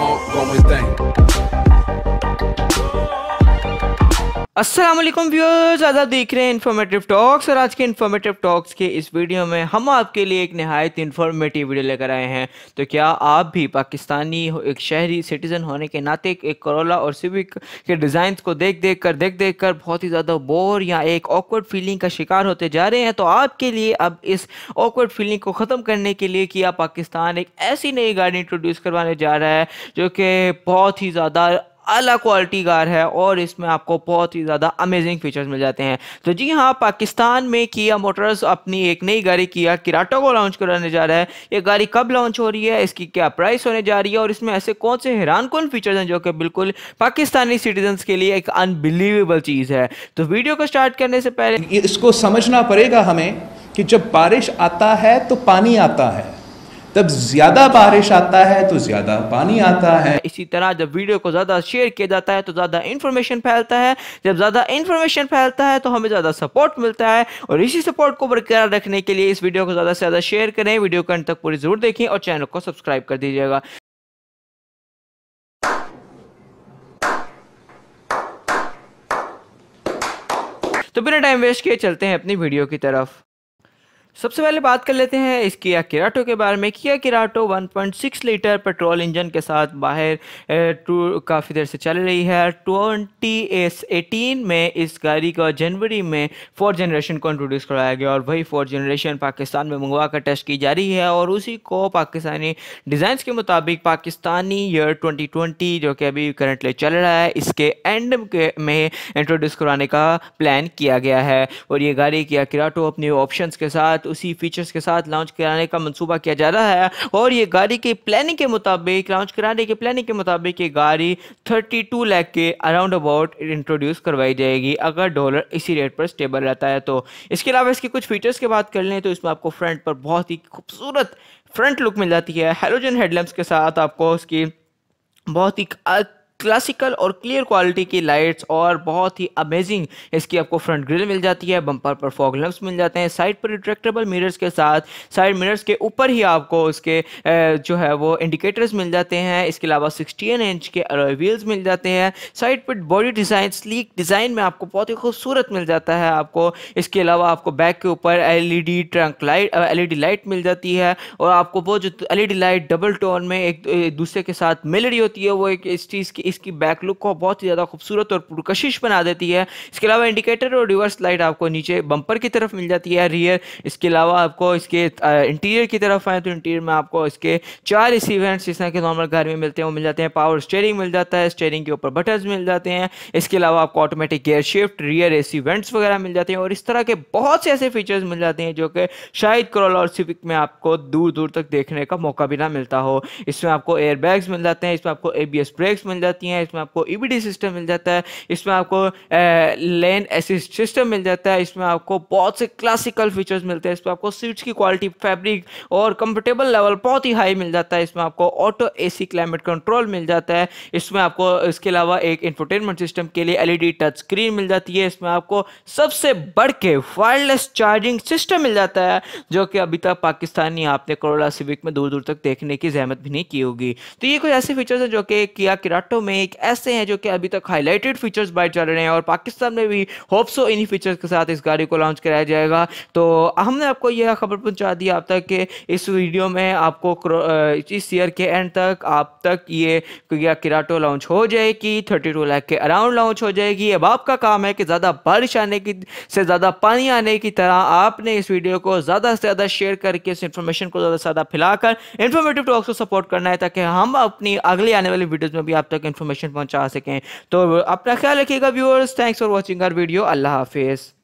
ongoing thing. Aslam viewers आज आप देख रहे हैं इन्फॉर्मेटिव टॉक्स और आज के इन्फॉर्मेटिव टॉक्स के इस वीडियो में हम आपके लिए एक नहायत इन्फॉर्मेटिव वीडियो लेकर आए हैं तो क्या आप भी पाकिस्तानी एक शहरी सिटीज़न होने के नाते एक करोला और सिविक के डिज़ाइन को देख देख कर देख देख कर बहुत ही ज़्यादा बोर या एक ऑकवर्ड फीलिंग का शिकार होते जा रहे हैं तो आपके लिए अब इस ऑकवर्ड फीलिंग को ख़त्म करने के लिए किया पाकिस्तान एक ऐसी नई गाड़ी इंट्रोड्यूस करवाने जा रहा है जो कि बहुत ही ज़्यादा अला क्वालिटी कार है और इसमें आपको बहुत ही ज़्यादा अमेजिंग फीचर्स मिल जाते हैं तो जी हाँ पाकिस्तान में किया मोटर्स अपनी एक नई गाड़ी किया किराटो को लॉन्च कराने जा रहा है ये गाड़ी कब लॉन्च हो रही है इसकी क्या प्राइस होने जा रही है और इसमें ऐसे कौन से हैरान कौन फीचर्स हैं जो कि बिल्कुल पाकिस्तानी सिटीजन्स के लिए एक अनबिलीवेबल चीज़ है तो वीडियो को स्टार्ट करने से पहले इसको समझना पड़ेगा हमें कि जब बारिश आता है तो पानी आता है जब ज्यादा बारिश आता है तो ज्यादा पानी आता है इसी तरह जब वीडियो को ज्यादा शेयर किया जाता है तो ज्यादा इंफॉर्मेशन फैलता है जब ज्यादा इंफॉर्मेशन फैलता है तो हमें ज्यादा सपोर्ट मिलता है और इसी सपोर्ट को बरकरार रखने के लिए इस वीडियो को ज्यादा से ज्यादा शेयर करें वीडियो को अंत तक पूरी जरूर देखें और चैनल को सब्सक्राइब कर दीजिएगा तो बिना टाइम वेस्ट किए चलते हैं अपनी वीडियो की तरफ सबसे पहले बात कर लेते हैं इस किया किराटो के बारे में किया किराटो 1.6 लीटर पेट्रोल इंजन के साथ बाहर टू काफ़ी देर से चल रही है ट्वेंटी एस एटीन में इस गाड़ी का जनवरी में फोर्थ जनरेशन को इंट्रोड्यूस कराया गया और वही फोर्थ जनरेशन पाकिस्तान में मंगवा कर टेस्ट की जा रही है और उसी को पाकिस्तानी डिज़ाइंस के मुताबिक पाकिस्तानी ईयर ट्वेंटी जो कि अभी करंटली चल रहा है इसके एंड के में इंट्रोड्यूस कराने का प्लान किया गया है और ये गाड़ी किया किराटो अपने ऑप्शन के साथ उसी फीचर्स के साथ लॉन्च कराने का मनसूबा किया जा रहा है और ये गाड़ी की प्लानिंग के मुताबिक लॉन्च कराने की प्लानिंग के मुताबिक ये गाड़ी थर्टी टू लैख के अराउंड अबाउट इंट्रोड्यूस करवाई जाएगी अगर डॉलर इसी रेट पर स्टेबल रहता है तो इसके अलावा इसके कुछ फीचर्स की बात कर लें तो इसमें आपको फ्रंट पर बहुत ही खूबसूरत फ्रंट लुक मिल जाती है हेलोजन हेडलैम्प के साथ आपको उसकी बहुत ही क्लासिकल और क्लियर क्वालिटी की लाइट्स और बहुत ही अमेजिंग इसकी आपको फ्रंट ग्रिल मिल जाती है बम्पर पर फॉग लम्स मिल जाते हैं साइड पर रिट्रेक्टेबल मिरर्स के साथ साइड मिरर्स के ऊपर ही आपको उसके जो है वो इंडिकेटर्स मिल जाते हैं इसके अलावा सिक्सटीन इंच के व्हील्स मिल जाते हैं साइड पर बॉडी डिज़ाइन स्लीक डिज़ाइन में आपको बहुत ही खूबसूरत मिल जाता है आपको इसके अलावा आपको बैक के ऊपर L trunk light L light मिल जाती है और आपको वो जो एल लाइट डबल टोन में एक दूसरे के साथ मिल रही होती है वो एक इस चीज़ की इसकी बैक लुक को बहुत ही ज़्यादा खूबसूरत और पुरकशिश बना देती है इसके अलावा इंडिकेटर और रिवर्स लाइट आपको नीचे बम्पर की तरफ मिल जाती है रियर इसके अलावा आपको इसके इंटीरियर की तरफ आए तो इंटीरियर में आपको इसके चार रिसीवेंट्स जिस तरह के नॉर्मल गाड़ी में मिलते हैं वो मिल जाते हैं पावर स्टेयरिंग मिल जाता है स्टेयरिंग के ऊपर बटन्स मिल जाते हैं इसके अलावा आपको automatic gear shift rear A vents वगैरह मिल जाते हैं और इस तरह के बहुत से ऐसे फीचर्स मिल जाते हैं जो कि शायद करोला और सिविक में आपको दूर दूर तक देखने का मौका भी ना मिलता हो इसमें आपको एयरबैग्स मिल जाते हैं इसमें आपको ए ब्रेक्स मिल जाते हैं जाती हैं इसमें आपको ई e सिस्टम मिल जाता है इसमें आपको लेन असिस्ट सिस्टम मिल जाता है इसमें आपको बहुत से क्लासिकल फीचर्स मिलते हैं इसमें आपको सीट्स की क्वालिटी फैब्रिक और कंफर्टेबल लेवल बहुत ही हाई मिल जाता है इसमें आपको ऑटो एसी क्लाइमेट कंट्रोल मिल जाता है इसमें आपको इसके अलावा एक इंफोटेनमेंट सिस्टम के लिए एलईडी टच स्क्रीन मिल जाती है इसमें आपको सबसे बढ़ के वायरलेस चार्जिंग सिस्टम मिल जाता है जो कि अभी तक पाकिस्तानी आपने करोला सिविक में दूर दूर तक देखने की जहमत भी नहीं की होगी तो ये कुछ ऐसे फीचर्स हैं जो कि किया किराटो में एक ऐसे हैं जो कि अभी तक हाईलाइटेड फीचर्स बाइट चल रहे हैं और पाकिस्तान में भी होप्सो इन्हीं फीचर्स के साथ इस गाड़ी को लॉन्च कराया जाएगा तो हमने आपको यह खबर पहुँचा दी आप तक कि इस वीडियो में आपको इस ईयर के एंड तक आप तक ये किराटो लॉन्च हो जाएगी थर्टी टू के अराउंड लॉन्च हो जाएगी अब आपका काम है कि ज़्यादा बारिश आने की से ज़्यादा पानी आने की तरह आपने इस वीडियो को ज़्यादा से ज़्यादा शेयर करके इस इन्फॉर्मेशन को ज़्यादा से ज़्यादा फैलाकर इन्फॉर्मेटिव टॉक्स को सपोर्ट करना है ताकि हम अपनी अगली आने वाली वीडियोज़ में भी आप तक इन्फॉर्मेशन पहुंचा सकें तो अपना ख्याल रखिएगा viewers thanks for watching our video अल्लाह हाफिज़